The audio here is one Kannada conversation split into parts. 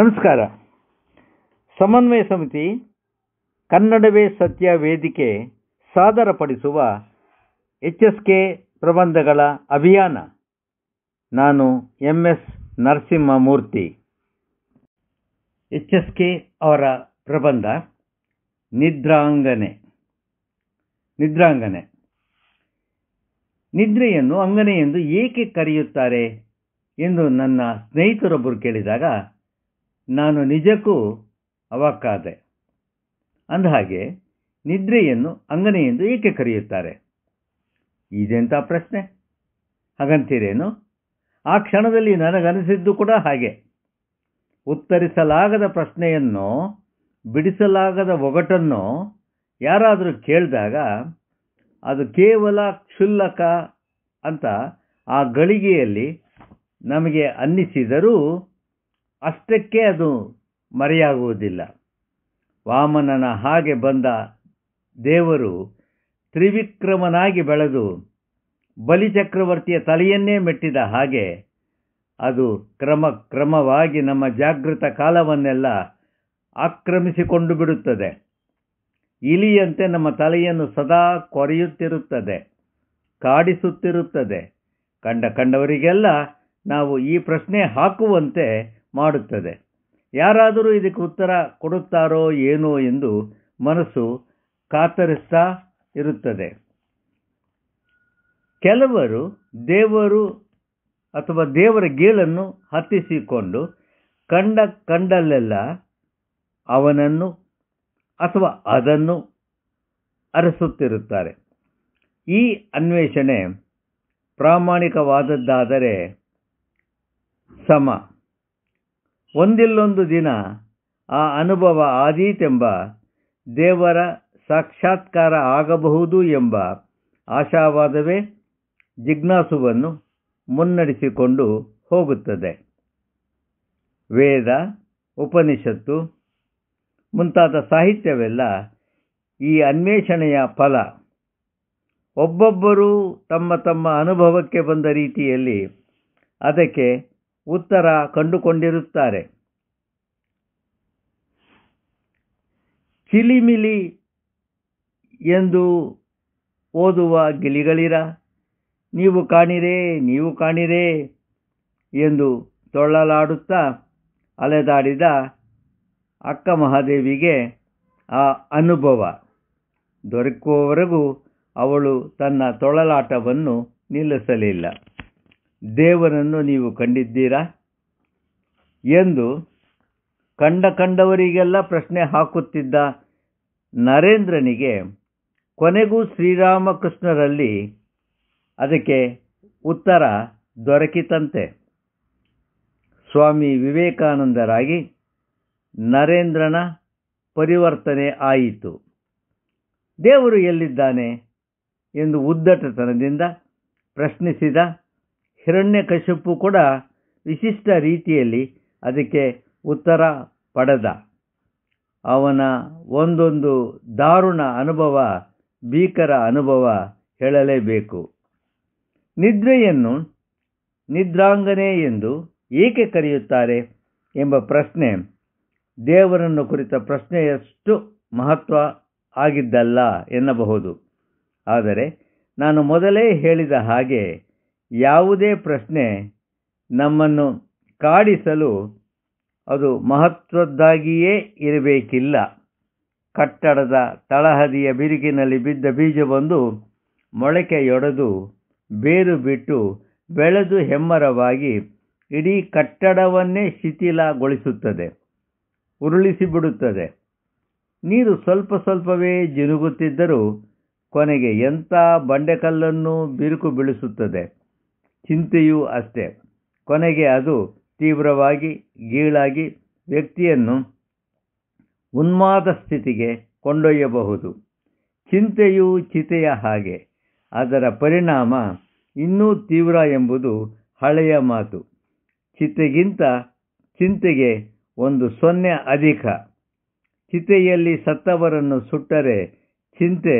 ನಮಸ್ಕಾರ ಸಮನ್ವಯ ಸಮಿತಿ ಕನ್ನಡವೇ ಸತ್ಯ ವೇದಿಕೆ ಸಾದರಪಡಿಸುವ ಎಚ್ ಎಸ್ ಕೆ ಪ್ರಬಂಧಗಳ ಅಭಿಯಾನ ನಾನು M S Narasimhamurthy H S K ಅವರ ಪ್ರಬಂಧ ನಿದ್ರಾಂಗನೆ ನಿದ್ರಾಂಗನೆ ನಿದ್ರೆಯನ್ನು ಅಂಗನೆ ಎಂದು ಏಕೆ ಕರೆಯುತ್ತಾರೆ ಎಂದು ನನ್ನ ಸ್ನೇಹಿತರೊಬ್ಬರು ಕೇಳಿದಾಗ ನಾನು ನಿಜಕ್ಕೂ ಅವಾಕ್ಕಾದೆ ಅಂದಹಾಗೆ ನಿದ್ರೆಯನ್ನು ಅಂಗನೆ ಎಂದು ಏಕೆ ಕರೆಯುತ್ತಾರೆ ಇದೆಂಥ ಪ್ರಶ್ನೆ ಹಾಗಂತೀರೇನು ಆ ಕ್ಷಣದಲ್ಲಿ ನನಗನಿಸಿದ್ದು ಕೂಡ ಹಾಗೆ ಉತ್ತರಿಸಲಾಗದ ಪ್ರಶ್ನೆಯನ್ನು ಬಿಡಿಸಲಾಗದ ಒಗಟನ್ನು ಯಾರಾದರೂ ಕೇಳಿದಾಗ ಅದು ಕೇವಲ ಕ್ಷುಲ್ಲಕ ಅಂತ ಆ ಗಳಿಗೆಯಲ್ಲಿ ನಮಗೆ ಅನ್ನಿಸಿದರೂ ಅಷ್ಟಕ್ಕೆ ಅದು ಮರೆಯಾಗುವುದಿಲ್ಲ ವಾಮನನ ಹಾಗೆ ಬಂದ ದೇವರು ತ್ರಿವಿಕ್ರಮನಾಗಿ ಬೆಳೆದು ಬಲಿಚಕ್ರವರ್ತಿಯ ತಲೆಯನ್ನೇ ಮೆಟ್ಟಿದ ಹಾಗೆ ಅದು ಕ್ರಮ ಕ್ರಮವಾಗಿ ನಮ್ಮ ಜಾಗೃತ ಕಾಲವನ್ನೆಲ್ಲ ಆಕ್ರಮಿಸಿಕೊಂಡು ಬಿಡುತ್ತದೆ ಇಲಿಯಂತೆ ನಮ್ಮ ತಲೆಯನ್ನು ಸದಾ ಕೊರೆಯುತ್ತಿರುತ್ತದೆ ಕಾಡಿಸುತ್ತಿರುತ್ತದೆ ಕಂಡ ಕಂಡವರಿಗೆಲ್ಲ ನಾವು ಈ ಪ್ರಶ್ನೆ ಹಾಕುವಂತೆ ಮಾಡುತ್ತದೆ ಯಾರಾದರೂ ಇದಕ್ಕೆ ಉತ್ತರ ಕೊಡುತ್ತಾರೋ ಏನೋ ಎಂದು ಮನಸ್ಸು ಕಾತರಿಸ್ತಾ ಇರುತ್ತದೆ ಕೆಲವರು ದೇವರು ಅಥವಾ ದೇವರ ಗೀಳನ್ನು ಹತ್ತಿಸಿಕೊಂಡು ಕಂಡ ಕಂಡಲ್ಲೆಲ್ಲ ಅವನನ್ನು ಅಥವಾ ಅದನ್ನು ಅರಸುತ್ತಿರುತ್ತಾರೆ ಈ ಅನ್ವೇಷಣೆ ಪ್ರಾಮಾಣಿಕವಾದದ್ದಾದರೆ ಸಮ ಒಂದಿಲ್ಲೊಂದು ದಿನ ಆ ಅನುಭವ ಆದೀತೆಂಬ ದೇವರ ಸಾಕ್ಷಾತ್ಕಾರ ಆಗಬಹುದು ಎಂಬ ಆಶಾವಾದವೇ ಜಿಜ್ಞಾಸುವನ್ನು ಮುನ್ನಡೆಸಿಕೊಂಡು ಹೋಗುತ್ತದೆ ವೇದ ಉಪನಿಷತ್ತು ಮುಂತಾದ ಸಾಹಿತ್ಯವೆಲ್ಲ ಈ ಅನ್ವೇಷಣೆಯ ಫಲ ಒಬ್ಬೊಬ್ಬರೂ ತಮ್ಮ ತಮ್ಮ ಅನುಭವಕ್ಕೆ ಬಂದ ರೀತಿಯಲ್ಲಿ ಅದಕ್ಕೆ ಉತ್ತರ ಕಂಡುಕೊಂಡಿರುತ್ತಾರೆ ಚಿಲಿಮಿಲಿ ಎಂದು ಓದುವ ಗಿಲಿಗಳಿರ ನೀವು ಕಾಣಿರೇ ನೀವು ಕಾಣಿರೇ ಎಂದು ತೊಳ್ಳಲಾಡುತ್ತಾ ಅಲೆದಾಡಿದ ಅಕ್ಕ ಮಹಾದೇವಿಗೆ ಆ ಅನುಭವ ದೊರಕುವವರೆಗೂ ಅವಳು ತನ್ನ ತೊಳಲಾಟವನ್ನು ನಿಲ್ಲಿಸಲಿಲ್ಲ ದೇವರನ್ನು ನೀವು ಕಂಡಿದ್ದೀರಾ ಎಂದು ಕಂಡ ಕಂಡವರಿಗೆಲ್ಲ ಪ್ರಶ್ನೆ ಹಾಕುತ್ತಿದ್ದ ನರೇಂದ್ರನಿಗೆ ಕೊನೆಗೂ ಶ್ರೀರಾಮಕೃಷ್ಣರಲ್ಲಿ ಅದಕ್ಕೆ ಉತ್ತರ ದೊರಕಿತಂತೆ ಸ್ವಾಮಿ ವಿವೇಕಾನಂದರಾಗಿ ನರೇಂದ್ರನ ಪರಿವರ್ತನೆ ಆಯಿತು ದೇವರು ಎಲ್ಲಿದ್ದಾನೆ ಎಂದು ಉದ್ದಟತನದಿಂದ ಪ್ರಶ್ನಿಸಿದ ಹಿರಣ್ಯ ಕೂಡ ವಿಶಿಷ್ಟ ರೀತಿಯಲ್ಲಿ ಅದಕ್ಕೆ ಉತ್ತರ ಪಡೆದ ಅವನ ಒಂದೊಂದು ದಾರುಣ ಅನುಭವ ಭೀಕರ ಅನುಭವ ಹೇಳಲೇಬೇಕು ನಿದ್ರೆಯನ್ನು ನಿದ್ರಾಂಗನೆ ಎಂದು ಏಕೆ ಕರೆಯುತ್ತಾರೆ ಎಂಬ ಪ್ರಶ್ನೆ ದೇವರನ್ನು ಕುರಿತ ಪ್ರಶ್ನೆಯಷ್ಟು ಮಹತ್ವ ಆಗಿದ್ದಲ್ಲ ಎನ್ನಬಹುದು ಆದರೆ ನಾನು ಮೊದಲೇ ಹೇಳಿದ ಹಾಗೆ ಯಾವುದೇ ಪ್ರಶ್ನೆ ನಮ್ಮನ್ನು ಕಾಡಿಸಲು ಅದು ಮಹತ್ವದ್ದಾಗಿಯೇ ಇರಬೇಕಿಲ್ಲ ಕಟ್ಟಡದ ತಳಹದಿಯ ಬಿರುಕಿನಲ್ಲಿ ಬಿದ್ದ ಬೀಜವೊಂದು ಮೊಳಕೆಯೊಡೆದು ಬೇರು ಬಿಟ್ಟು ಬೆಳೆದು ಹೆಮ್ಮರವಾಗಿ ಇಡೀ ಕಟ್ಟಡವನ್ನೇ ಶಿಥಿಲಗೊಳಿಸುತ್ತದೆ ಉರುಳಿಸಿಬಿಡುತ್ತದೆ ನೀರು ಸ್ವಲ್ಪ ಸ್ವಲ್ಪವೇ ಜಿನುಗುತ್ತಿದ್ದರೂ ಕೊನೆಗೆ ಎಂಥ ಬಂಡೆಕಲ್ಲನ್ನು ಬಿರುಕು ಬೀಳಿಸುತ್ತದೆ ಚಿಂತೆಯೂ ಅಷ್ಟೆ ಕೊನೆಗೆ ಅದು ತೀವ್ರವಾಗಿ ಗೀಳಾಗಿ ವ್ಯಕ್ತಿಯನ್ನು ಉನ್ಮಾದ ಸ್ಥಿತಿಗೆ ಕೊಂಡೊಯ್ಯಬಹುದು ಚಿಂತೆಯು ಚಿತೆಯ ಹಾಗೆ ಅದರ ಪರಿಣಾಮ ಇನ್ನೂ ತೀವ್ರ ಎಂಬುದು ಹಳೆಯ ಮಾತು ಚಿತೆಗಿಂತ ಚಿಂತೆಗೆ ಒಂದು ಸೊನ್ನೆ ಅಧಿಕ ಚಿತೆಯಲ್ಲಿ ಸತ್ತವರನ್ನು ಸುಟ್ಟರೆ ಚಿಂತೆ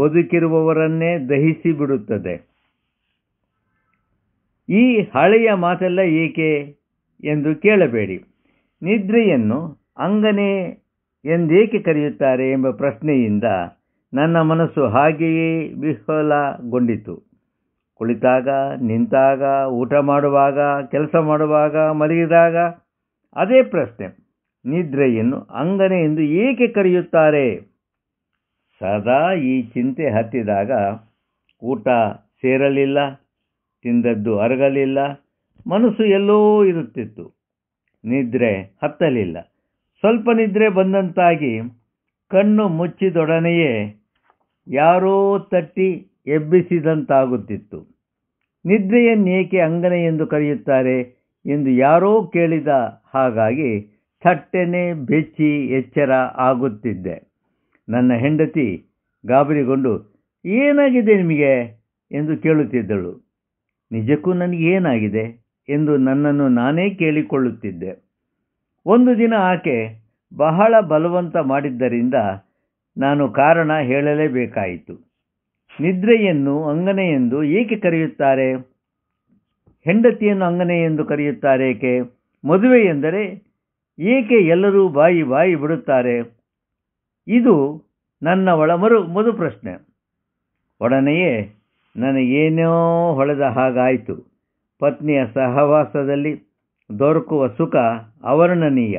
ಬದುಕಿರುವವರನ್ನೇ ದಹಿಸಿಬಿಡುತ್ತದೆ ಈ ಹಳೆಯ ಮಾತೆಲ್ಲ ಏಕೆ ಎಂದು ಕೇಳಬೇಡಿ ನಿದ್ರೆಯನ್ನು ಅಂಗನೆ ಎಂದೇಕೆ ಕರೆಯುತ್ತಾರೆ ಎಂಬ ಪ್ರಶ್ನೆಯಿಂದ ನನ್ನ ಮನಸ್ಸು ಹಾಗೆಯೇ ವಿಫಲಗೊಂಡಿತು ಕುಳಿತಾಗ ನಿಂತಾಗ ಊಟ ಮಾಡುವಾಗ ಕೆಲಸ ಮಾಡುವಾಗ ಮಲಗಿದಾಗ ಅದೇ ಪ್ರಶ್ನೆ ನಿದ್ರೆಯನ್ನು ಅಂಗನೆ ಎಂದು ಏಕೆ ಕರೆಯುತ್ತಾರೆ ಸದಾ ಈ ಚಿಂತೆ ಹತ್ತಿದಾಗ ಊಟ ಸೇರಲಿಲ್ಲ ತಿಂದದ್ದು ಅರಗಲಿಲ್ಲ ಮನಸ್ಸು ಎಲ್ಲೋ ಇರುತ್ತಿತ್ತು ನಿದ್ರೆ ಹತ್ತಲಿಲ್ಲ ಸ್ವಲ್ಪ ನಿದ್ರೆ ಬಂದಂತಾಗಿ ಕಣ್ಣು ಮುಚ್ಚಿದೊಡನೆಯೇ ಯಾರೋ ತಟ್ಟಿ ಎಬ್ಬಿಸಿದಂತಾಗುತ್ತಿತ್ತು ನಿದ್ರೆಯನ್ನೇಕೆ ಅಂಗನೆ ಎಂದು ಕರೆಯುತ್ತಾರೆ ಎಂದು ಯಾರೋ ಕೇಳಿದ ಹಾಗಾಗಿ ಸಟ್ಟೆನೆ ಬೆಚ್ಚಿ ಎಚ್ಚರ ಆಗುತ್ತಿದ್ದೆ ನನ್ನ ಹೆಂಡತಿ ಗಾಬರಿಗೊಂಡು ಏನಾಗಿದೆ ನಿಮಗೆ ಎಂದು ಕೇಳುತ್ತಿದ್ದಳು ನಿಜಕ್ಕೂ ನನಗೇನಾಗಿದೆ ಎಂದು ನನ್ನನ್ನು ನಾನೇ ಕೇಳಿಕೊಳ್ಳುತ್ತಿದ್ದೆ ಒಂದು ದಿನ ಆಕೆ ಬಹಳ ಬಲವಂತ ಮಾಡಿದ್ದರಿಂದ ನಾನು ಕಾರಣ ಹೇಳಲೇಬೇಕಾಯಿತು ನಿದ್ರೆಯನ್ನು ಅಂಗನೆ ಎಂದು ಏಕೆ ಕರೆಯುತ್ತಾರೆ ಹೆಂಡತಿಯನ್ನು ಅಂಗನೆ ಎಂದು ಏಕೆ ಮದುವೆ ಎಂದರೆ ಏಕೆ ಎಲ್ಲರೂ ಬಾಯಿ ಬಾಯಿ ಬಿಡುತ್ತಾರೆ ಇದು ನನ್ನ ಒಳಮರು ಮದು ಪ್ರಶ್ನೆ ಒಡನೆಯೇ ನನಗೇನೋ ಹೊಳೆದ ಹಾಗಾಯಿತು ಪತ್ನಿಯ ಸಹವಾಸದಲ್ಲಿ ದೊರಕುವ ಸುಖ ಅವರ್ಣನೀಯ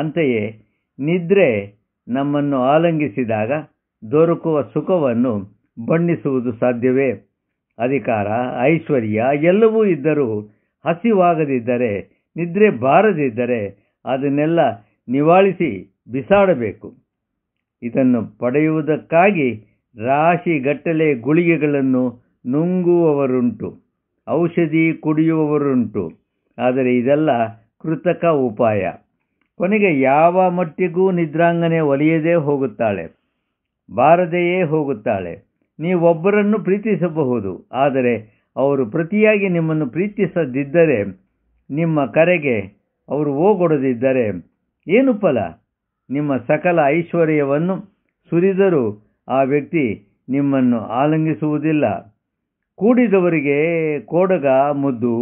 ಅಂತೆಯೇ ನಿದ್ರೆ ನಮ್ಮನ್ನು ಆಲಂಗಿಸಿದಾಗ ದೊರಕುವ ಸುಖವನ್ನು ಬಣ್ಣಿಸುವುದು ಸಾಧ್ಯವೇ ಅಧಿಕಾರ ಐಶ್ವರ್ಯ ಎಲ್ಲವೂ ಇದ್ದರೂ ಹಸಿವಾಗದಿದ್ದರೆ ನಿದ್ರೆ ಬಾರದಿದ್ದರೆ ಅದನ್ನೆಲ್ಲ ನಿವಾಳಿಸಿ ಬಿಸಾಡಬೇಕು ಇದನ್ನು ಪಡೆಯುವುದಕ್ಕಾಗಿ ರಾಶಿಗಟ್ಟಲೆ ಗುಳಿಗೆಗಳನ್ನು ನುಂಗುವವರುಂಟು ಔಷಧಿ ಕುಡಿಯುವವರುಂಟು ಆದರೆ ಇದೆಲ್ಲ ಕೃತಕ ಉಪಾಯ ಕೊನೆಗೆ ಯಾವ ಮಟ್ಟಿಗೂ ನಿದ್ರಾಂಗನೆ ಒಲಿಯದೇ ಹೋಗುತ್ತಾಳೆ ಬಾರದೆಯೇ ಹೋಗುತ್ತಾಳೆ ನೀವೊಬ್ಬರನ್ನು ಪ್ರೀತಿಸಬಹುದು ಆದರೆ ಅವರು ಪ್ರತಿಯಾಗಿ ನಿಮ್ಮನ್ನು ಪ್ರೀತಿಸದಿದ್ದರೆ ನಿಮ್ಮ ಕರೆಗೆ ಅವರು ಓಗೊಡದಿದ್ದರೆ ಏನು ಫಲ ನಿಮ್ಮ ಸಕಲ ಐಶ್ವರ್ಯವನ್ನು ಸುರಿದರೂ ಆ ವ್ಯಕ್ತಿ ನಿಮ್ಮನ್ನು ಆಲಂಗಿಸುವುದಿಲ್ಲ ಕೂಡಿದವರಿಗೆ ಕೋಡಗ ಮುದ್ದು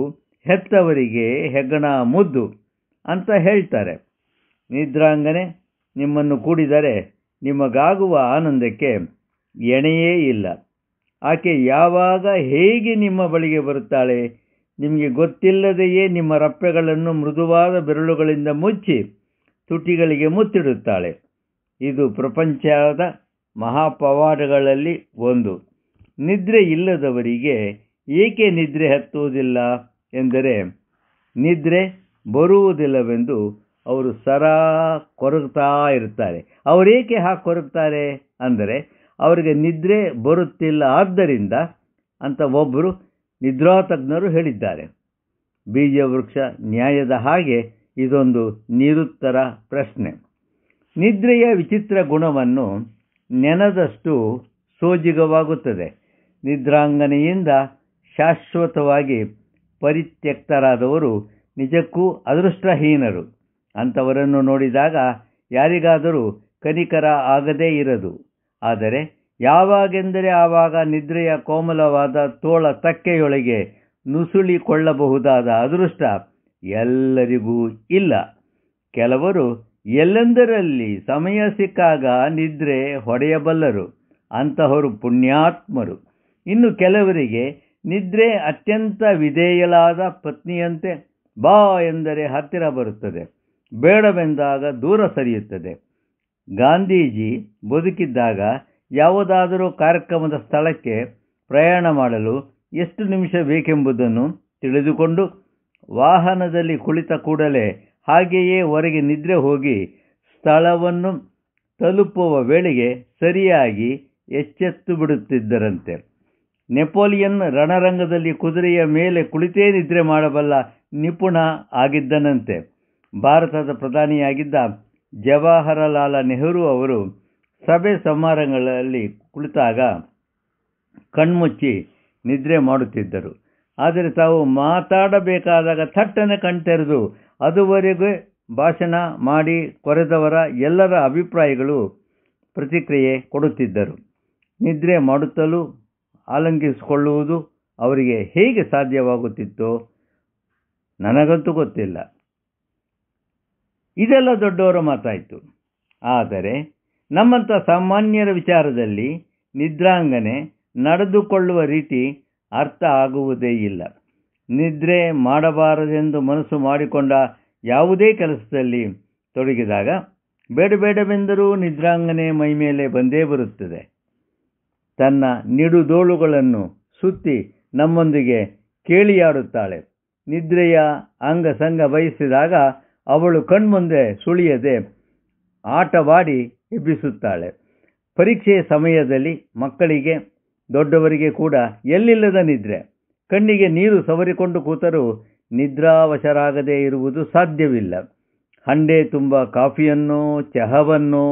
ಹೆತ್ತವರಿಗೆ ಹೆಗ್ಗಣ ಮುದ್ದು ಅಂತ ಹೇಳ್ತಾರೆ ನಿದ್ರಾಂಗನೆ ನಿಮ್ಮನ್ನು ಕೂಡಿದರೆ ನಿಮಗಾಗುವ ಆನಂದಕ್ಕೆ ಎಣೆಯೇ ಇಲ್ಲ ಆಕೆ ಯಾವಾಗ ಹೇಗೆ ನಿಮ್ಮ ಬಳಿಗೆ ಬರುತ್ತಾಳೆ ನಿಮಗೆ ಗೊತ್ತಿಲ್ಲದೆಯೇ ನಿಮ್ಮ ರಪ್ಪೆಗಳನ್ನು ಮೃದುವಾದ ಬೆರಳುಗಳಿಂದ ಮುಚ್ಚಿ ತುಟಿಗಳಿಗೆ ಮುತ್ತಿಡುತ್ತಾಳೆ ಇದು ಪ್ರಪಂಚದ ಮಹಾಪವಾಡಗಳಲ್ಲಿ ಒಂದು ನಿದ್ರೆ ಇಲ್ಲದವರಿಗೆ ಏಕೆ ನಿದ್ರೆ ಹತ್ತುವುದಿಲ್ಲ ಎಂದರೆ ನಿದ್ರೆ ಬರುವುದಿಲ್ಲವೆಂದು ಅವರು ಸರ ಕೊರಗ್ತಾ ಇರ್ತಾರೆ ಅವರೇಕೆ ಹಾಗೆ ಕೊರಗ್ತಾರೆ ಅಂದರೆ ಅವರಿಗೆ ನಿದ್ರೆ ಬರುತ್ತಿಲ್ಲ ಆದ್ದರಿಂದ ಅಂತ ಒಬ್ಬರು ನಿದ್ರಾತಜ್ಞರು ಹೇಳಿದ್ದಾರೆ ಬೀಜವೃಕ್ಷ ನ್ಯಾಯದ ಹಾಗೆ ಇದೊಂದು ನಿರುತ್ತರ ಪ್ರಶ್ನೆ ನಿದ್ರೆಯ ವಿಚಿತ್ರ ಗುಣವನ್ನು ನೆನದಷ್ಟು ಸೋಜಿಗವಾಗುತ್ತದೆ ನಿದ್ರಾಂಗನೆಯಿಂದ ಶಾಶ್ವತವಾಗಿ ಪರಿತ್ಯಕ್ತರಾದವರು ನಿಜಕ್ಕೂ ಅದೃಷ್ಟಹೀನರು ಅಂಥವರನ್ನು ನೋಡಿದಾಗ ಯಾರಿಗಾದರೂ ಕನಿಕರ ಆಗದೇ ಇರದು ಆದರೆ ಯಾವಾಗೆಂದರೆ ಆವಾಗ ನಿದ್ರೆಯ ಕೋಮಲವಾದ ತೋಳ ತಕ್ಕೆಯೊಳಗೆ ನುಸುಳಿಕೊಳ್ಳಬಹುದಾದ ಅದೃಷ್ಟ ಎಲ್ಲರಿಗೂ ಇಲ್ಲ ಕೆಲವರು ಎಲ್ಲೆಂದರಲ್ಲಿ ಸಮಯ ಸಿಕ್ಕಾಗ ನಿದ್ರೆ ಹೊಡೆಯಬಲ್ಲರು ಅಂತಹವರು ಪುಣ್ಯಾತ್ಮರು ಇನ್ನು ಕೆಲವರಿಗೆ ನಿದ್ರೆ ಅತ್ಯಂತ ವಿಧೇಯಲಾದ ಪತ್ನಿಯಂತೆ ಬಾ ಎಂದರೆ ಹತ್ತಿರ ಬರುತ್ತದೆ ಬೇಡವೆಂದಾಗ ದೂರ ಸರಿಯುತ್ತದೆ ಗಾಂಧೀಜಿ ಬದುಕಿದ್ದಾಗ ಯಾವುದಾದರೂ ಕಾರ್ಯಕ್ರಮದ ಸ್ಥಳಕ್ಕೆ ಪ್ರಯಾಣ ಮಾಡಲು ಎಷ್ಟು ನಿಮಿಷ ಬೇಕೆಂಬುದನ್ನು ತಿಳಿದುಕೊಂಡು ವಾಹನದಲ್ಲಿ ಕುಳಿತ ಕೂಡಲೇ ಹಾಗೆಯೇ ಹೊರಗೆ ನಿದ್ರೆ ಹೋಗಿ ಸ್ಥಳವನ್ನು ತಲುಪುವ ವೇಳೆಗೆ ಸರಿಯಾಗಿ ಎಚ್ಚೆತ್ತು ಬಿಡುತ್ತಿದ್ದರಂತೆ ನೆಪೋಲಿಯನ್ ರಣರಂಗದಲ್ಲಿ ಕುದುರೆಯ ಮೇಲೆ ಕುಳಿತೇ ನಿದ್ರೆ ಮಾಡಬಲ್ಲ ನಿಪುಣ ಆಗಿದ್ದನಂತೆ ಭಾರತದ ಪ್ರಧಾನಿಯಾಗಿದ್ದ ಜವಾಹರಲಾಲ ನೆಹರು ಅವರು ಸಭೆ ಸಮಾರಂಭಗಳಲ್ಲಿ ಕುಳಿತಾಗ ಕಣ್ಮುಚ್ಚಿ ನಿದ್ರೆ ಮಾಡುತ್ತಿದ್ದರು ಆದರೆ ತಾವು ಮಾತಾಡಬೇಕಾದಾಗ ಥಟ್ಟನೆ ಕಣ್ತೆರೆದು ಅದುವರೆಗೂ ಭಾಷಣ ಮಾಡಿ ಕೊರೆದವರ ಎಲ್ಲರ ಅಭಿಪ್ರಾಯಗಳು ಪ್ರತಿಕ್ರಿಯೆ ಕೊಡುತ್ತಿದ್ದರು ನಿದ್ರೆ ಮಾಡುತ್ತಲೂ ಆಲಂಗಿಸಿಕೊಳ್ಳುವುದು ಅವರಿಗೆ ಹೇಗೆ ಸಾಧ್ಯವಾಗುತ್ತಿತ್ತೋ ನನಗಂತೂ ಗೊತ್ತಿಲ್ಲ ಇದೆಲ್ಲ ದೊಡ್ಡವರ ಮಾತಾಯಿತು ಆದರೆ ನಮ್ಮಂಥ ಸಾಮಾನ್ಯರ ವಿಚಾರದಲ್ಲಿ ನಿದ್ರಾಂಗನೆ ನಡೆದುಕೊಳ್ಳುವ ರೀತಿ ಅರ್ಥ ಆಗುವುದೇ ಇಲ್ಲ ನಿದ್ರೆ ಮಾಡಬಾರದೆಂದು ಮನಸ್ಸು ಮಾಡಿಕೊಂಡ ಯಾವುದೇ ಕೆಲಸದಲ್ಲಿ ತೊಡಗಿದಾಗ ಬೇಡ ಬೇಡವೆಂದರೂ ಮೈ ಮೈಮೇಲೆ ಬಂದೇ ಬರುತ್ತದೆ ತನ್ನ ನಿಡುದೋಳುಗಳನ್ನು ಸುತ್ತಿ ನಮ್ಮೊಂದಿಗೆ ಕೇಳಿಯಾಡುತ್ತಾಳೆ ನಿದ್ರೆಯ ಅಂಗಸಂಗ ಬಯಸಿದಾಗ ಅವಳು ಕಣ್ಮುಂದೆ ಸುಳಿಯದೆ ಆಟವಾಡಿ ಎಬ್ಬಿಸುತ್ತಾಳೆ ಪರೀಕ್ಷೆಯ ಸಮಯದಲ್ಲಿ ಮಕ್ಕಳಿಗೆ ದೊಡ್ಡವರಿಗೆ ಕೂಡ ಎಲ್ಲಿಲ್ಲದ ನಿದ್ರೆ ಕಣ್ಣಿಗೆ ನೀರು ಸವರಿಕೊಂಡು ಕೂತರೂ ನಿದ್ರಾವಶರಾಗದೇ ಇರುವುದು ಸಾಧ್ಯವಿಲ್ಲ ಹಂಡೆ ತುಂಬ ಕಾಫಿಯನ್ನು ಚಹವನ್ನು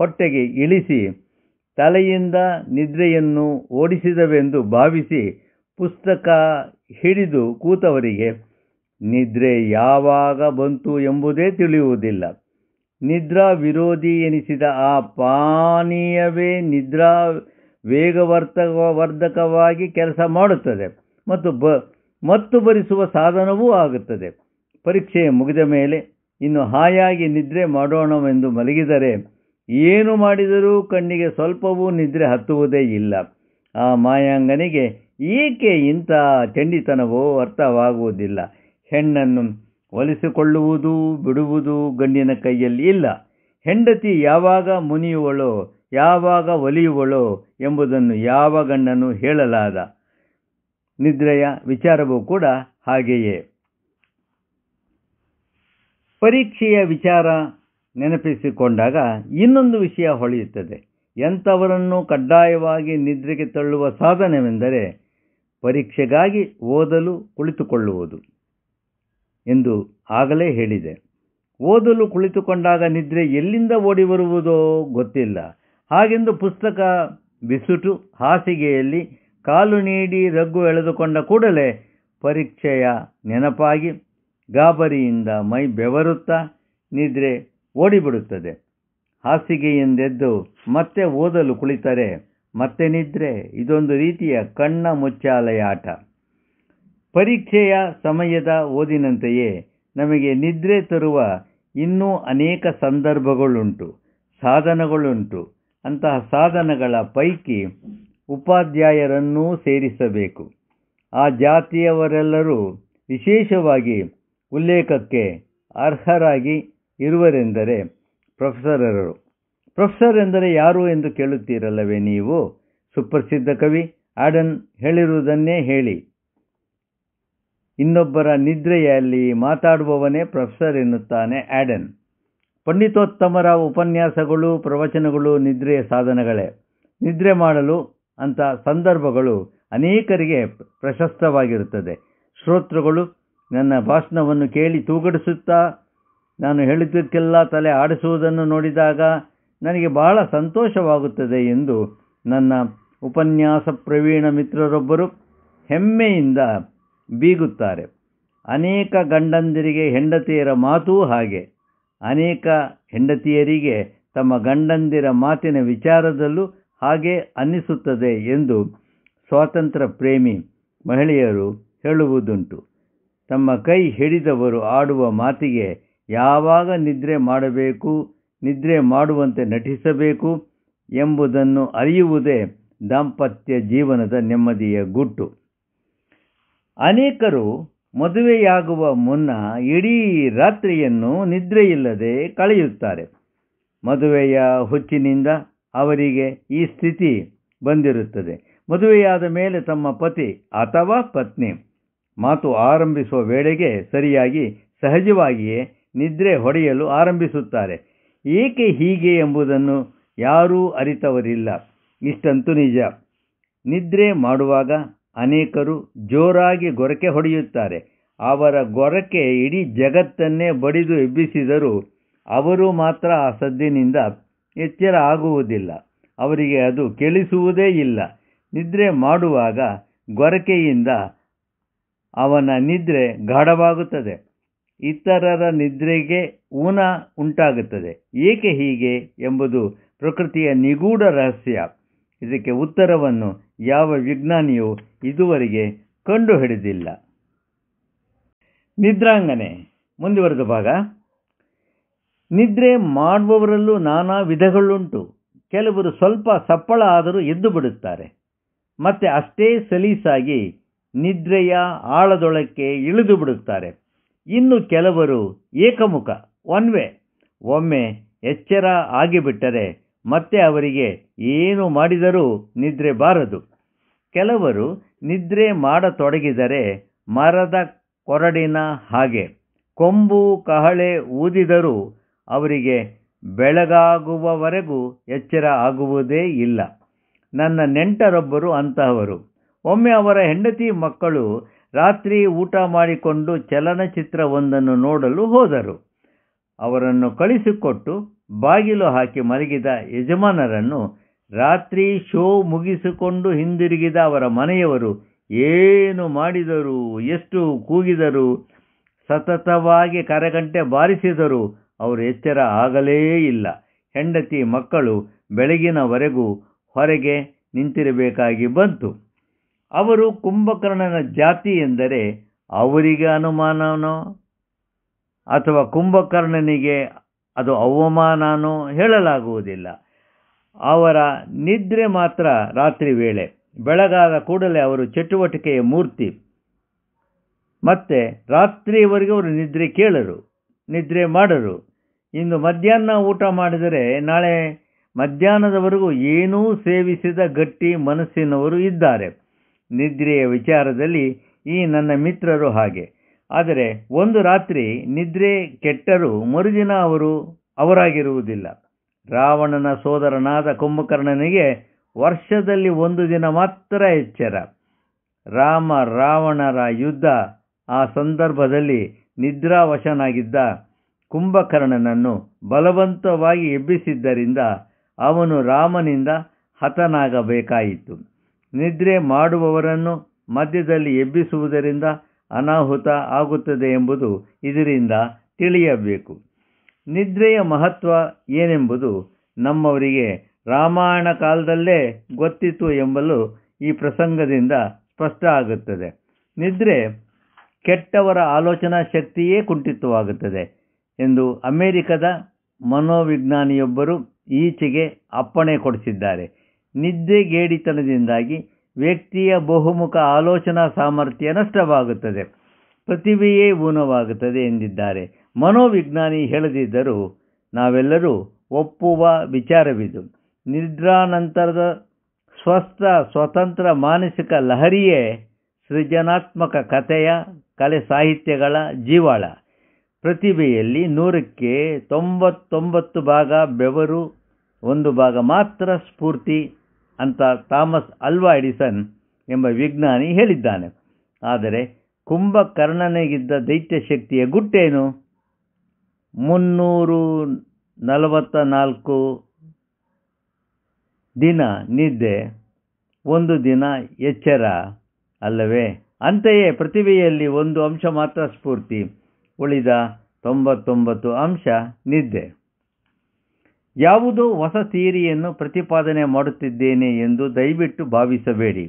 ಹೊಟ್ಟೆಗೆ ಇಳಿಸಿ ತಲೆಯಿಂದ ನಿದ್ರೆಯನ್ನು ಓಡಿಸಿದವೆಂದು ಭಾವಿಸಿ ಪುಸ್ತಕ ಹಿಡಿದು ಕೂತವರಿಗೆ ನಿದ್ರೆ ಯಾವಾಗ ಬಂತು ಎಂಬುದೇ ತಿಳಿಯುವುದಿಲ್ಲ ನಿದ್ರಾ ವಿರೋಧಿ ಎನಿಸಿದ ಆ ಪಾನೀಯವೇ ನಿದ್ರಾ ವೇಗವರ್ತ ವರ್ಧಕವಾಗಿ ಕೆಲಸ ಮಾಡುತ್ತದೆ ಮತ್ತು ಬ ಮತ್ತು ಬರಿಸುವ ಸಾಧನವೂ ಆಗುತ್ತದೆ ಪರೀಕ್ಷೆ ಮುಗಿದ ಮೇಲೆ ಇನ್ನು ಹಾಯಾಗಿ ನಿದ್ರೆ ಮಾಡೋಣವೆಂದು ಮಲಗಿದರೆ ಏನು ಮಾಡಿದರೂ ಕಣ್ಣಿಗೆ ಸ್ವಲ್ಪವೂ ನಿದ್ರೆ ಹತ್ತುವುದೇ ಇಲ್ಲ ಆ ಮಾಯಾಂಗನಿಗೆ ಏಕೆ ಇಂಥ ಚಂಡಿತನವೋ ಅರ್ಥವಾಗುವುದಿಲ್ಲ ಹೆಣ್ಣನ್ನು ಒಲಿಸಿಕೊಳ್ಳುವುದು ಬಿಡುವುದು ಗಂಡಿನ ಕೈಯಲ್ಲಿ ಇಲ್ಲ ಹೆಂಡತಿ ಯಾವಾಗ ಮುನಿಯುವಳೋ ಯಾವಾಗ ಒಲಿಯುವಳೋ ಎಂಬುದನ್ನು ಯಾವ ಗಂಡನು ಹೇಳಲಾದ ನಿದ್ರೆಯ ವಿಚಾರವೂ ಕೂಡ ಹಾಗೆಯೇ ಪರೀಕ್ಷೆಯ ವಿಚಾರ ನೆನಪಿಸಿಕೊಂಡಾಗ ಇನ್ನೊಂದು ವಿಷಯ ಹೊಳೆಯುತ್ತದೆ ಎಂಥವರನ್ನು ಕಡ್ಡಾಯವಾಗಿ ನಿದ್ರೆಗೆ ತಳ್ಳುವ ಸಾಧನವೆಂದರೆ ಪರೀಕ್ಷೆಗಾಗಿ ಓದಲು ಕುಳಿತುಕೊಳ್ಳುವುದು ಎಂದು ಆಗಲೇ ಹೇಳಿದೆ ಓದಲು ಕುಳಿತುಕೊಂಡಾಗ ನಿದ್ರೆ ಎಲ್ಲಿಂದ ಓಡಿ ಬರುವುದೋ ಗೊತ್ತಿಲ್ಲ ಹಾಗೆಂದು ಪುಸ್ತಕ ಬಿಸುಟು ಹಾಸಿಗೆಯಲ್ಲಿ ಕಾಲು ನೀಡಿ ರಗ್ಗು ಎಳೆದುಕೊಂಡ ಕೂಡಲೇ ಪರೀಕ್ಷೆಯ ನೆನಪಾಗಿ ಗಾಬರಿಯಿಂದ ಮೈ ಬೆವರುತ್ತಾ ನಿದ್ರೆ ಓಡಿಬಿಡುತ್ತದೆ ಹಾಸಿಗೆಯಿಂದೆದ್ದು ಮತ್ತೆ ಓದಲು ಕುಳಿತರೆ ಮತ್ತೆ ನಿದ್ರೆ ಇದೊಂದು ರೀತಿಯ ಕಣ್ಣ ಮುಚ್ಚಾಲಯ ಆಟ ಪರೀಕ್ಷೆಯ ಸಮಯದ ಓದಿನಂತೆಯೇ ನಮಗೆ ನಿದ್ರೆ ತರುವ ಇನ್ನೂ ಅನೇಕ ಸಂದರ್ಭಗಳುಂಟು ಸಾಧನಗಳುಂಟು ಅಂತಹ ಸಾಧನಗಳ ಪೈಕಿ ಉಪಾಧ್ಯಾಯರನ್ನೂ ಸೇರಿಸಬೇಕು ಆ ಜಾತಿಯವರೆಲ್ಲರೂ ವಿಶೇಷವಾಗಿ ಉಲ್ಲೇಖಕ್ಕೆ ಅರ್ಹರಾಗಿ ಇರುವರೆಂದರೆ ಪ್ರೊಫೆಸರರು ಪ್ರೊಫೆಸರ್ ಎಂದರೆ ಯಾರು ಎಂದು ಕೇಳುತ್ತೀರಲ್ಲವೇ ನೀವು ಸುಪ್ರಸಿದ್ಧ ಕವಿ ಆಡನ್ ಹೇಳಿರುವುದನ್ನೇ ಹೇಳಿ ಇನ್ನೊಬ್ಬರ ನಿದ್ರೆಯಲ್ಲಿ ಮಾತಾಡುವವನೇ ಪ್ರೊಫೆಸರ್ ಎನ್ನುತ್ತಾನೆ ಆಡನ್ ಪಂಡಿತೋತ್ತಮರ ಉಪನ್ಯಾಸಗಳು ಪ್ರವಚನಗಳು ನಿದ್ರೆಯ ಸಾಧನಗಳೇ ನಿದ್ರೆ ಮಾಡಲು ಅಂಥ ಸಂದರ್ಭಗಳು ಅನೇಕರಿಗೆ ಪ್ರಶಸ್ತವಾಗಿರುತ್ತದೆ ಶ್ರೋತೃಗಳು ನನ್ನ ಭಾಷಣವನ್ನು ಕೇಳಿ ತೂಗಡಿಸುತ್ತಾ ನಾನು ಹೇಳಿದ್ದಕ್ಕೆಲ್ಲ ತಲೆ ಆಡಿಸುವುದನ್ನು ನೋಡಿದಾಗ ನನಗೆ ಬಹಳ ಸಂತೋಷವಾಗುತ್ತದೆ ಎಂದು ನನ್ನ ಉಪನ್ಯಾಸ ಪ್ರವೀಣ ಮಿತ್ರರೊಬ್ಬರು ಹೆಮ್ಮೆಯಿಂದ ಬೀಗುತ್ತಾರೆ ಅನೇಕ ಗಂಡಂದಿರಿಗೆ ಹೆಂಡತಿಯರ ಮಾತೂ ಹಾಗೆ ಅನೇಕ ಹೆಂಡತಿಯರಿಗೆ ತಮ್ಮ ಗಂಡಂದಿರ ಮಾತಿನ ವಿಚಾರದಲ್ಲೂ ಹಾಗೆ ಅನ್ನಿಸುತ್ತದೆ ಎಂದು ಸ್ವಾತಂತ್ರ್ಯ ಪ್ರೇಮಿ ಮಹಿಳೆಯರು ಹೇಳುವುದುಂಟು ತಮ್ಮ ಕೈ ಹಿಡಿದವರು ಆಡುವ ಮಾತಿಗೆ ಯಾವಾಗ ನಿದ್ರೆ ಮಾಡಬೇಕು ನಿದ್ರೆ ಮಾಡುವಂತೆ ನಟಿಸಬೇಕು ಎಂಬುದನ್ನು ಅರಿಯುವುದೇ ದಾಂಪತ್ಯ ಜೀವನದ ನೆಮ್ಮದಿಯ ಗುಟ್ಟು ಅನೇಕರು ಮದುವೆಯಾಗುವ ಮುನ್ನ ಇಡೀ ರಾತ್ರಿಯನ್ನು ನಿದ್ರೆಯಿಲ್ಲದೆ ಕಳೆಯುತ್ತಾರೆ ಮದುವೆಯ ಹುಚ್ಚಿನಿಂದ ಅವರಿಗೆ ಈ ಸ್ಥಿತಿ ಬಂದಿರುತ್ತದೆ ಮದುವೆಯಾದ ಮೇಲೆ ತಮ್ಮ ಪತಿ ಅಥವಾ ಪತ್ನಿ ಮಾತು ಆರಂಭಿಸುವ ವೇಳೆಗೆ ಸರಿಯಾಗಿ ಸಹಜವಾಗಿಯೇ ನಿದ್ರೆ ಹೊಡೆಯಲು ಆರಂಭಿಸುತ್ತಾರೆ ಏಕೆ ಹೀಗೆ ಎಂಬುದನ್ನು ಯಾರೂ ಅರಿತವರಿಲ್ಲ ಇಷ್ಟಂತೂ ನಿಜ ನಿದ್ರೆ ಮಾಡುವಾಗ ಅನೇಕರು ಜೋರಾಗಿ ಗೊರಕೆ ಹೊಡೆಯುತ್ತಾರೆ ಅವರ ಗೊರಕೆ ಇಡೀ ಜಗತ್ತನ್ನೇ ಬಡಿದು ಎಬ್ಬಿಸಿದರೂ ಅವರು ಮಾತ್ರ ಆ ಸದ್ದಿನಿಂದ ಎಚ್ಚರ ಆಗುವುದಿಲ್ಲ ಅವರಿಗೆ ಅದು ಕೇಳಿಸುವುದೇ ಇಲ್ಲ ನಿದ್ರೆ ಮಾಡುವಾಗ ಗೊರಕೆಯಿಂದ ಅವನ ನಿದ್ರೆ ಗಾಢವಾಗುತ್ತದೆ ಇತರರ ನಿದ್ರೆಗೆ ಊನ ಉಂಟಾಗುತ್ತದೆ ಏಕೆ ಹೀಗೆ ಎಂಬುದು ಪ್ರಕೃತಿಯ ನಿಗೂಢ ರಹಸ್ಯ ಇದಕ್ಕೆ ಉತ್ತರವನ್ನು ಯಾವ ವಿಜ್ಞಾನಿಯೂ ಇದುವರೆಗೆ ಕಂಡುಹಿಡಿದಿಲ್ಲ ನಿದ್ರಾಂಗನೆ ಮುಂದುವರೆದ ಭಾಗ ನಿದ್ರೆ ಮಾಡುವವರಲ್ಲೂ ನಾನಾ ವಿಧಗಳುಂಟು ಕೆಲವರು ಸ್ವಲ್ಪ ಸಪ್ಪಳ ಆದರೂ ಎದ್ದು ಬಿಡುತ್ತಾರೆ ಮತ್ತೆ ಅಷ್ಟೇ ಸಲೀಸಾಗಿ ನಿದ್ರೆಯ ಆಳದೊಳಕ್ಕೆ ಇಳಿದು ಬಿಡುತ್ತಾರೆ ಇನ್ನು ಕೆಲವರು ಏಕಮುಖ ಒನ್ ವೇ ಒಮ್ಮೆ ಎಚ್ಚರ ಆಗಿಬಿಟ್ಟರೆ ಮತ್ತೆ ಅವರಿಗೆ ಏನು ಮಾಡಿದರೂ ನಿದ್ರೆ ಬಾರದು ಕೆಲವರು ನಿದ್ರೆ ಮಾಡತೊಡಗಿದರೆ ಮರದ ಕೊರಡಿನ ಹಾಗೆ ಕೊಂಬು ಕಹಳೆ ಊದಿದರೂ ಅವರಿಗೆ ಬೆಳಗಾಗುವವರೆಗೂ ಎಚ್ಚರ ಆಗುವುದೇ ಇಲ್ಲ ನನ್ನ ನೆಂಟರೊಬ್ಬರು ಅಂತಹವರು ಒಮ್ಮೆ ಅವರ ಹೆಂಡತಿ ಮಕ್ಕಳು ರಾತ್ರಿ ಊಟ ಮಾಡಿಕೊಂಡು ಚಲನಚಿತ್ರವೊಂದನ್ನು ನೋಡಲು ಹೋದರು ಅವರನ್ನು ಕಳಿಸಿಕೊಟ್ಟು ಬಾಗಿಲು ಹಾಕಿ ಮಲಗಿದ ಯಜಮಾನರನ್ನು ರಾತ್ರಿ ಶೋ ಮುಗಿಸಿಕೊಂಡು ಹಿಂದಿರುಗಿದ ಅವರ ಮನೆಯವರು ಏನು ಮಾಡಿದರು ಎಷ್ಟು ಕೂಗಿದರು ಸತತವಾಗಿ ಕರಗಂಟೆ ಬಾರಿಸಿದರು ಅವರು ಎಚ್ಚರ ಆಗಲೇ ಇಲ್ಲ ಹೆಂಡತಿ ಮಕ್ಕಳು ಬೆಳಗಿನವರೆಗೂ ಹೊರಗೆ ನಿಂತಿರಬೇಕಾಗಿ ಬಂತು ಅವರು ಕುಂಭಕರ್ಣನ ಜಾತಿ ಎಂದರೆ ಅವರಿಗೆ ಅನುಮಾನನೋ ಅಥವಾ ಕುಂಭಕರ್ಣನಿಗೆ ಅದು ಅವಮಾನನೋ ಹೇಳಲಾಗುವುದಿಲ್ಲ ಅವರ ನಿದ್ರೆ ಮಾತ್ರ ರಾತ್ರಿ ವೇಳೆ ಬೆಳಗಾದ ಕೂಡಲೇ ಅವರು ಚಟುವಟಿಕೆಯ ಮೂರ್ತಿ ಮತ್ತು ರಾತ್ರಿಯವರೆಗೆ ಅವರು ನಿದ್ರೆ ಕೇಳರು ನಿದ್ರೆ ಮಾಡರು ಇಂದು ಮಧ್ಯಾಹ್ನ ಊಟ ಮಾಡಿದರೆ ನಾಳೆ ಮಧ್ಯಾಹ್ನದವರೆಗೂ ಏನೂ ಸೇವಿಸಿದ ಗಟ್ಟಿ ಮನಸ್ಸಿನವರು ಇದ್ದಾರೆ ನಿದ್ರೆಯ ವಿಚಾರದಲ್ಲಿ ಈ ನನ್ನ ಮಿತ್ರರು ಹಾಗೆ ಆದರೆ ಒಂದು ರಾತ್ರಿ ನಿದ್ರೆ ಕೆಟ್ಟರೂ ಮರುದಿನ ಅವರು ಅವರಾಗಿರುವುದಿಲ್ಲ ರಾವಣನ ಸೋದರನಾದ ಕುಂಭಕರ್ಣನಿಗೆ ವರ್ಷದಲ್ಲಿ ಒಂದು ದಿನ ಮಾತ್ರ ಎಚ್ಚರ ರಾಮ ರಾವಣರ ಯುದ್ಧ ಆ ಸಂದರ್ಭದಲ್ಲಿ ನಿದ್ರಾವಶನಾಗಿದ್ದ ಕುಂಭಕರ್ಣನನ್ನು ಬಲವಂತವಾಗಿ ಎಬ್ಬಿಸಿದ್ದರಿಂದ ಅವನು ರಾಮನಿಂದ ಹತನಾಗಬೇಕಾಯಿತು ನಿದ್ರೆ ಮಾಡುವವರನ್ನು ಮಧ್ಯದಲ್ಲಿ ಎಬ್ಬಿಸುವುದರಿಂದ ಅನಾಹುತ ಆಗುತ್ತದೆ ಎಂಬುದು ಇದರಿಂದ ತಿಳಿಯಬೇಕು ನಿದ್ರೆಯ ಮಹತ್ವ ಏನೆಂಬುದು ನಮ್ಮವರಿಗೆ ರಾಮಾಯಣ ಕಾಲದಲ್ಲೇ ಗೊತ್ತಿತ್ತು ಎಂಬಲು ಈ ಪ್ರಸಂಗದಿಂದ ಸ್ಪಷ್ಟ ಆಗುತ್ತದೆ ನಿದ್ರೆ ಕೆಟ್ಟವರ ಆಲೋಚನಾ ಶಕ್ತಿಯೇ ಕುಂಠಿತವಾಗುತ್ತದೆ ಎಂದು ಅಮೆರಿಕದ ಮನೋವಿಜ್ಞಾನಿಯೊಬ್ಬರು ಈಚೆಗೆ ಅಪ್ಪಣೆ ಕೊಡಿಸಿದ್ದಾರೆ ನಿದ್ದೆಗೇಡಿತನದಿಂದಾಗಿ ವ್ಯಕ್ತಿಯ ಬಹುಮುಖ ಆಲೋಚನಾ ಸಾಮರ್ಥ್ಯ ನಷ್ಟವಾಗುತ್ತದೆ ಪ್ರತಿಭೆಯೇ ಊನವಾಗುತ್ತದೆ ಎಂದಿದ್ದಾರೆ ಮನೋವಿಜ್ಞಾನಿ ಹೇಳದಿದ್ದರೂ ನಾವೆಲ್ಲರೂ ಒಪ್ಪುವ ವಿಚಾರವಿದು ನಿದ್ರಾನಂತರದ ಸ್ವಸ್ಥ ಸ್ವತಂತ್ರ ಮಾನಸಿಕ ಲಹರಿಯೇ ಸೃಜನಾತ್ಮಕ ಕಥೆಯ ಕಲೆ ಸಾಹಿತ್ಯಗಳ ಜೀವಾಳ ಪ್ರತಿಭೆಯಲ್ಲಿ ನೂರಕ್ಕೆ ತೊಂಬತ್ತೊಂಬತ್ತು ಭಾಗ ಬೆವರು ಒಂದು ಭಾಗ ಮಾತ್ರ ಸ್ಫೂರ್ತಿ ಅಂತ ಥಾಮಸ್ ಅಲ್ವಾ ಎಡಿಸನ್ ಎಂಬ ವಿಜ್ಞಾನಿ ಹೇಳಿದ್ದಾನೆ ಆದರೆ ಕುಂಭಕರ್ಣನಿಗಿದ್ದ ದೈತ್ಯ ಶಕ್ತಿಯ ಗುಟ್ಟೇನು ಮುನ್ನೂರು ನಲವತ್ತ ನಾಲ್ಕು ದಿನ ನಿದ್ದೆ ಒಂದು ದಿನ ಎಚ್ಚರ ಅಲ್ಲವೇ ಅಂತೆಯೇ ಪ್ರತಿಭೆಯಲ್ಲಿ ಒಂದು ಅಂಶ ಮಾತ್ರ ಸ್ಫೂರ್ತಿ ಉಳಿದ ತೊಂಬತ್ತೊಂಬತ್ತು ಅಂಶ ನಿದ್ದೆ ಯಾವುದೋ ಹೊಸ ಥಿಯರಿಯನ್ನು ಪ್ರತಿಪಾದನೆ ಮಾಡುತ್ತಿದ್ದೇನೆ ಎಂದು ದಯವಿಟ್ಟು ಭಾವಿಸಬೇಡಿ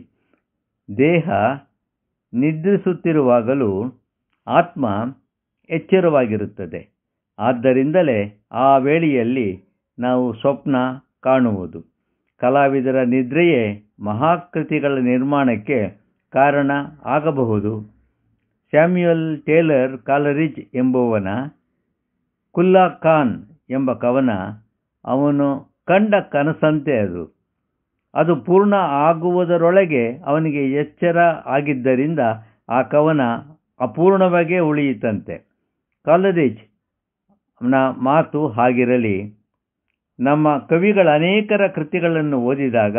ದೇಹ ನಿದ್ರಿಸುತ್ತಿರುವಾಗಲೂ ಆತ್ಮ ಎಚ್ಚರವಾಗಿರುತ್ತದೆ ಆದ್ದರಿಂದಲೇ ಆ ವೇಳೆಯಲ್ಲಿ ನಾವು ಸ್ವಪ್ನ ಕಾಣುವುದು ಕಲಾವಿದರ ನಿದ್ರೆಯೇ ಮಹಾಕೃತಿಗಳ ನಿರ್ಮಾಣಕ್ಕೆ ಕಾರಣ ಆಗಬಹುದು ಸ್ಯಾಮ್ಯುಯಲ್ ಟೇಲರ್ ಕಾಲರಿಜ್ ಎಂಬುವನ ಕುಲ್ಲಾ ಖಾನ್ ಎಂಬ ಕವನ ಅವನು ಕಂಡ ಕನಸಂತೆ ಅದು ಅದು ಪೂರ್ಣ ಆಗುವುದರೊಳಗೆ ಅವನಿಗೆ ಎಚ್ಚರ ಆಗಿದ್ದರಿಂದ ಆ ಕವನ ಅಪೂರ್ಣವಾಗೇ ಉಳಿಯಿತಂತೆ ಕಾಲದೇಜ್ ನ ಮಾತು ಹಾಗಿರಲಿ ನಮ್ಮ ಕವಿಗಳ ಅನೇಕರ ಕೃತಿಗಳನ್ನು ಓದಿದಾಗ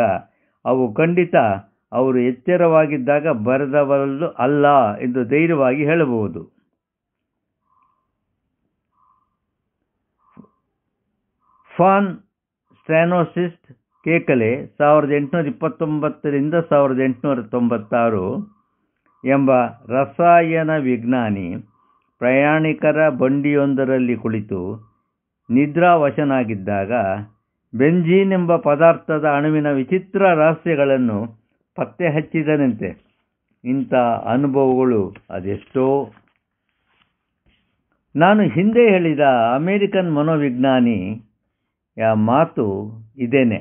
ಅವು ಖಂಡಿತ ಅವರು ಎಚ್ಚರವಾಗಿದ್ದಾಗ ಬರೆದವರಲ್ಲೂ ಅಲ್ಲ ಎಂದು ಧೈರ್ಯವಾಗಿ ಹೇಳಬಹುದು ಫಾನ್ ಸ್ಟ್ಯಾನೋಸಿಸ್ಟ್ ಕೇಕಲೆ ಸಾವಿರದ ಎಂಟುನೂರ ಇಪ್ಪತ್ತೊಂಬತ್ತರಿಂದ ಸಾವಿರದ ಎಂಟುನೂರ ತೊಂಬತ್ತಾರು ಎಂಬ ರಸಾಯನ ವಿಜ್ಞಾನಿ ಪ್ರಯಾಣಿಕರ ಬಂಡಿಯೊಂದರಲ್ಲಿ ಕುಳಿತು ನಿದ್ರಾವಶನಾಗಿದ್ದಾಗ ಬೆಂಜೀನ್ ಎಂಬ ಪದಾರ್ಥದ ಅಣುವಿನ ವಿಚಿತ್ರ ರಹಸ್ಯಗಳನ್ನು ಪತ್ತೆ ಹಚ್ಚಿದನಂತೆ ಇಂಥ ಅನುಭವಗಳು ಅದೆಷ್ಟೋ ನಾನು ಹಿಂದೆ ಹೇಳಿದ ಅಮೇರಿಕನ್ ಮನೋವಿಜ್ಞಾನಿ ಮಾತು ಇದೇನೆ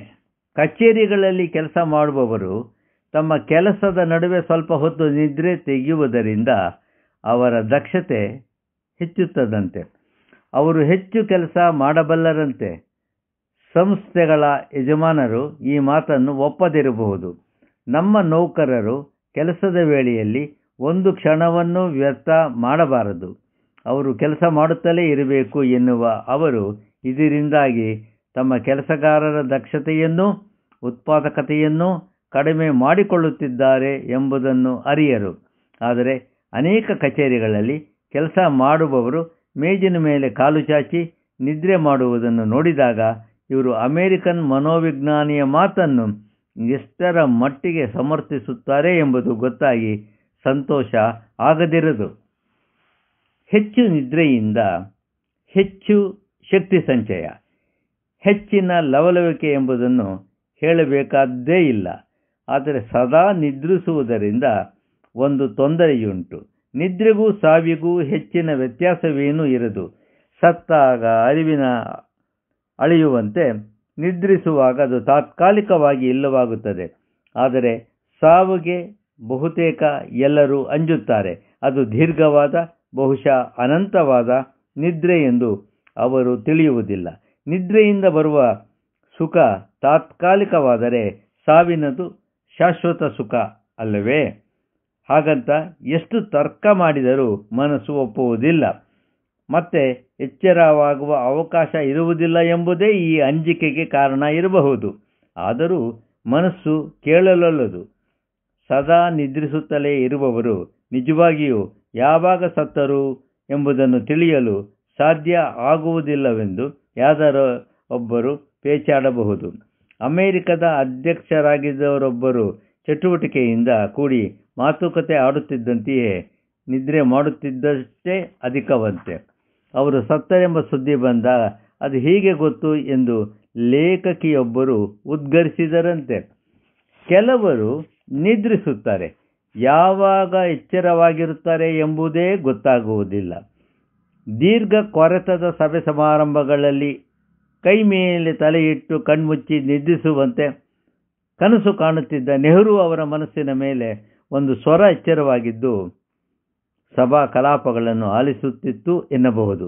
ಕಚೇರಿಗಳಲ್ಲಿ ಕೆಲಸ ಮಾಡುವವರು ತಮ್ಮ ಕೆಲಸದ ನಡುವೆ ಸ್ವಲ್ಪ ಹೊತ್ತು ನಿದ್ರೆ ತೆಗೆಯುವುದರಿಂದ ಅವರ ದಕ್ಷತೆ ಹೆಚ್ಚುತ್ತದಂತೆ ಅವರು ಹೆಚ್ಚು ಕೆಲಸ ಮಾಡಬಲ್ಲರಂತೆ ಸಂಸ್ಥೆಗಳ ಯಜಮಾನರು ಈ ಮಾತನ್ನು ಒಪ್ಪದಿರಬಹುದು ನಮ್ಮ ನೌಕರರು ಕೆಲಸದ ವೇಳೆಯಲ್ಲಿ ಒಂದು ಕ್ಷಣವನ್ನು ವ್ಯರ್ಥ ಮಾಡಬಾರದು ಅವರು ಕೆಲಸ ಮಾಡುತ್ತಲೇ ಇರಬೇಕು ಎನ್ನುವ ಅವರು ಇದರಿಂದಾಗಿ ತಮ್ಮ ಕೆಲಸಗಾರರ ದಕ್ಷತೆಯನ್ನು ಉತ್ಪಾದಕತೆಯನ್ನು ಕಡಿಮೆ ಮಾಡಿಕೊಳ್ಳುತ್ತಿದ್ದಾರೆ ಎಂಬುದನ್ನು ಅರಿಯರು ಆದರೆ ಅನೇಕ ಕಚೇರಿಗಳಲ್ಲಿ ಕೆಲಸ ಮಾಡುವವರು ಮೇಜಿನ ಮೇಲೆ ಕಾಲು ಚಾಚಿ ನಿದ್ರೆ ಮಾಡುವುದನ್ನು ನೋಡಿದಾಗ ಇವರು ಅಮೇರಿಕನ್ ಮನೋವಿಜ್ಞಾನಿಯ ಮಾತನ್ನು ಎಷ್ಟರ ಮಟ್ಟಿಗೆ ಸಮರ್ಥಿಸುತ್ತಾರೆ ಎಂಬುದು ಗೊತ್ತಾಗಿ ಸಂತೋಷ ಆಗದಿರದು ಹೆಚ್ಚು ನಿದ್ರೆಯಿಂದ ಹೆಚ್ಚು ಶಕ್ತಿ ಸಂಚಯ ಹೆಚ್ಚಿನ ಲವಲವಿಕೆ ಎಂಬುದನ್ನು ಹೇಳಬೇಕಾದ್ದೇ ಇಲ್ಲ ಆದರೆ ಸದಾ ನಿದ್ರಿಸುವುದರಿಂದ ಒಂದು ತೊಂದರೆಯುಂಟು ನಿದ್ರೆಗೂ ಸಾವಿಗೂ ಹೆಚ್ಚಿನ ವ್ಯತ್ಯಾಸವೇನೂ ಇರದು ಸತ್ತಾಗ ಅರಿವಿನ ಅಳೆಯುವಂತೆ ನಿದ್ರಿಸುವಾಗ ಅದು ತಾತ್ಕಾಲಿಕವಾಗಿ ಇಲ್ಲವಾಗುತ್ತದೆ ಆದರೆ ಸಾವಿಗೆ ಬಹುತೇಕ ಎಲ್ಲರೂ ಅಂಜುತ್ತಾರೆ ಅದು ದೀರ್ಘವಾದ ಬಹುಶಃ ಅನಂತವಾದ ನಿದ್ರೆ ಎಂದು ಅವರು ತಿಳಿಯುವುದಿಲ್ಲ ನಿದ್ರೆಯಿಂದ ಬರುವ ಸುಖ ತಾತ್ಕಾಲಿಕವಾದರೆ ಸಾವಿನದು ಶಾಶ್ವತ ಸುಖ ಅಲ್ಲವೇ ಹಾಗಂತ ಎಷ್ಟು ತರ್ಕ ಮಾಡಿದರೂ ಮನಸ್ಸು ಒಪ್ಪುವುದಿಲ್ಲ ಮತ್ತೆ ಎಚ್ಚರವಾಗುವ ಅವಕಾಶ ಇರುವುದಿಲ್ಲ ಎಂಬುದೇ ಈ ಅಂಜಿಕೆಗೆ ಕಾರಣ ಇರಬಹುದು ಆದರೂ ಮನಸ್ಸು ಕೇಳಲೊಲ್ಲದು ಸದಾ ನಿದ್ರಿಸುತ್ತಲೇ ಇರುವವರು ನಿಜವಾಗಿಯೂ ಯಾವಾಗ ಸತ್ತರು ಎಂಬುದನ್ನು ತಿಳಿಯಲು ಸಾಧ್ಯ ಆಗುವುದಿಲ್ಲವೆಂದು ಯಾದರೋ ಒಬ್ಬರು ಪೇಚಾಡಬಹುದು ಅಮೆರಿಕದ ಅಧ್ಯಕ್ಷರಾಗಿದ್ದವರೊಬ್ಬರು ಚಟುವಟಿಕೆಯಿಂದ ಕೂಡಿ ಮಾತುಕತೆ ಆಡುತ್ತಿದ್ದಂತೆಯೇ ನಿದ್ರೆ ಮಾಡುತ್ತಿದ್ದಷ್ಟೇ ಅಧಿಕವಂತೆ ಅವರು ಸತ್ತರೆಂಬ ಸುದ್ದಿ ಬಂದ ಅದು ಹೀಗೆ ಗೊತ್ತು ಎಂದು ಲೇಖಕಿಯೊಬ್ಬರು ಉದ್ಗರಿಸಿದರಂತೆ ಕೆಲವರು ನಿದ್ರಿಸುತ್ತಾರೆ ಯಾವಾಗ ಎಚ್ಚರವಾಗಿರುತ್ತಾರೆ ಎಂಬುದೇ ಗೊತ್ತಾಗುವುದಿಲ್ಲ ದೀರ್ಘ ಕೊರೆತದ ಸಭೆ ಸಮಾರಂಭಗಳಲ್ಲಿ ಕೈ ಮೇಲೆ ತಲೆಯಿಟ್ಟು ಕಣ್ಮುಚ್ಚಿ ನಿದ್ರಿಸುವಂತೆ ಕನಸು ಕಾಣುತ್ತಿದ್ದ ನೆಹರು ಅವರ ಮನಸ್ಸಿನ ಮೇಲೆ ಒಂದು ಸ್ವರ ಎಚ್ಚರವಾಗಿದ್ದು ಸಭಾ ಕಲಾಪಗಳನ್ನು ಆಲಿಸುತ್ತಿತ್ತು ಎನ್ನಬಹುದು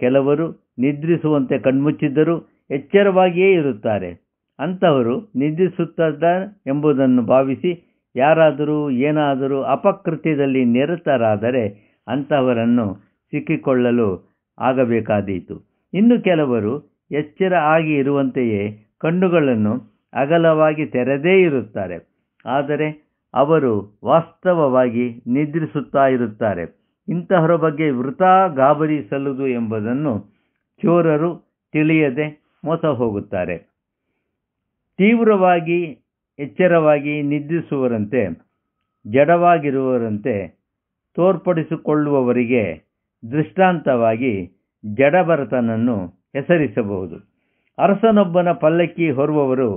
ಕೆಲವರು ನಿದ್ರಿಸುವಂತೆ ಕಣ್ಮುಚ್ಚಿದ್ದರೂ ಎಚ್ಚರವಾಗಿಯೇ ಇರುತ್ತಾರೆ ಅಂಥವರು ನಿದ್ರಿಸುತ್ತದ ಎಂಬುದನ್ನು ಭಾವಿಸಿ ಯಾರಾದರೂ ಏನಾದರೂ ಅಪಕೃತ್ಯದಲ್ಲಿ ನಿರತರಾದರೆ ಅಂಥವರನ್ನು ಸಿಕ್ಕಿಕೊಳ್ಳಲು ಆಗಬೇಕಾದೀತು ಇನ್ನು ಕೆಲವರು ಎಚ್ಚರ ಆಗಿ ಇರುವಂತೆಯೇ ಕಣ್ಣುಗಳನ್ನು ಅಗಲವಾಗಿ ತೆರೆದೇ ಇರುತ್ತಾರೆ ಆದರೆ ಅವರು ವಾಸ್ತವವಾಗಿ ನಿದ್ರಿಸುತ್ತಾ ಇರುತ್ತಾರೆ ಇಂತಹರ ಬಗ್ಗೆ ವೃಥಾ ಗಾಬರಿ ಸಲ್ಲದು ಎಂಬುದನ್ನು ಚೋರರು ತಿಳಿಯದೆ ಮೋಸ ಹೋಗುತ್ತಾರೆ ತೀವ್ರವಾಗಿ ಎಚ್ಚರವಾಗಿ ನಿದ್ರಿಸುವರಂತೆ ಜಡವಾಗಿರುವರಂತೆ ತೋರ್ಪಡಿಸಿಕೊಳ್ಳುವವರಿಗೆ ದೃಷ್ಟಾಂತವಾಗಿ ಜಡಭರತನನ್ನು ಹೆಸರಿಸಬಹುದು ಅರಸನೊಬ್ಬನ ಪಲ್ಲಕ್ಕಿ ಹೊರುವವರು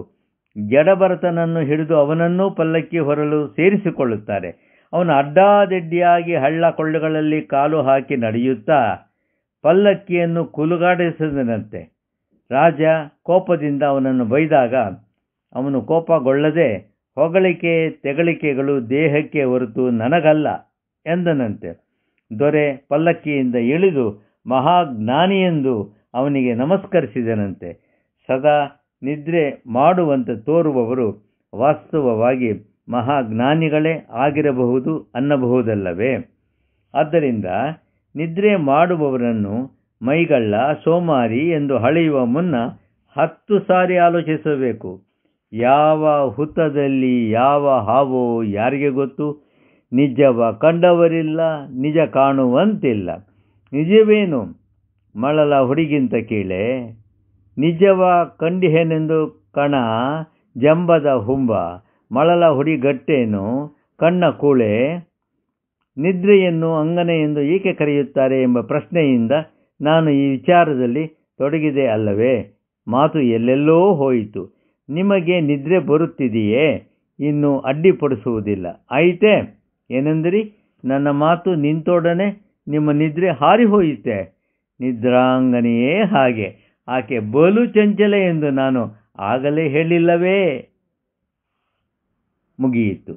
ಜಡಭರತನನ್ನು ಹಿಡಿದು ಅವನನ್ನೂ ಪಲ್ಲಕ್ಕಿ ಹೊರಲು ಸೇರಿಸಿಕೊಳ್ಳುತ್ತಾರೆ ಅವನು ಅಡ್ಡಾದಿಡ್ಡಿಯಾಗಿ ಹಳ್ಳ ಕೊಳ್ಳುಗಳಲ್ಲಿ ಕಾಲು ಹಾಕಿ ನಡೆಯುತ್ತಾ ಪಲ್ಲಕ್ಕಿಯನ್ನು ಕುಲುಗಾಡಿಸಿದನಂತೆ ರಾಜ ಕೋಪದಿಂದ ಅವನನ್ನು ಬೈದಾಗ ಅವನು ಕೋಪಗೊಳ್ಳದೆ ಹೊಗಳಿಕೆ ತೆಗಳಿಕೆಗಳು ದೇಹಕ್ಕೆ ಹೊರತು ನನಗಲ್ಲ ಎಂದನಂತೆ ದೊರೆ ಪಲ್ಲಕ್ಕಿಯಿಂದ ಇಳಿದು ಎಂದು ಅವನಿಗೆ ನಮಸ್ಕರಿಸಿದನಂತೆ ಸದಾ ನಿದ್ರೆ ಮಾಡುವಂತೆ ತೋರುವವರು ವಾಸ್ತವವಾಗಿ ಮಹಾಜ್ಞಾನಿಗಳೇ ಆಗಿರಬಹುದು ಅನ್ನಬಹುದಲ್ಲವೇ ಆದ್ದರಿಂದ ನಿದ್ರೆ ಮಾಡುವವರನ್ನು ಮೈಗಳ್ಳ ಸೋಮಾರಿ ಎಂದು ಹಳೆಯುವ ಮುನ್ನ ಹತ್ತು ಸಾರಿ ಆಲೋಚಿಸಬೇಕು ಯಾವ ಹುತದಲ್ಲಿ ಯಾವ ಹಾವೋ ಯಾರಿಗೆ ಗೊತ್ತು ನಿಜವ ಕಂಡವರಿಲ್ಲ ನಿಜ ಕಾಣುವಂತಿಲ್ಲ ನಿಜವೇನು ಮಳಲ ಹುಡಿಗಿಂತ ಕೀಳೆ ನಿಜವ ಕಂಡಿಹೇನೆಂದು ಕಣ ಜಂಬದ ಹುಂಬ ಮಳಲ ಹುಡಿಗಟ್ಟೇನು ಕಣ್ಣ ಕೂಳೆ ನಿದ್ರೆಯನ್ನು ಅಂಗನೆ ಎಂದು ಏಕೆ ಕರೆಯುತ್ತಾರೆ ಎಂಬ ಪ್ರಶ್ನೆಯಿಂದ ನಾನು ಈ ವಿಚಾರದಲ್ಲಿ ತೊಡಗಿದೆ ಅಲ್ಲವೇ ಮಾತು ಎಲ್ಲೆಲ್ಲೋ ಹೋಯಿತು ನಿಮಗೆ ನಿದ್ರೆ ಬರುತ್ತಿದೆಯೇ ಇನ್ನು ಅಡ್ಡಿಪಡಿಸುವುದಿಲ್ಲ ಆಯಿತೇ ಏನೆಂದರೆ ನನ್ನ ಮಾತು ನಿಂತೊಡನೆ ನಿಮ್ಮ ನಿದ್ರೆ ಹಾರಿ ನಿದ್ರಾಂಗನೆಯೇ ಹಾಗೆ ಆಕೆ ಬಲು ಚಂಚಲ ಎಂದು ನಾನು ಆಗಲೇ ಹೇಳಿಲ್ಲವೇ ಮುಗಿಯಿತು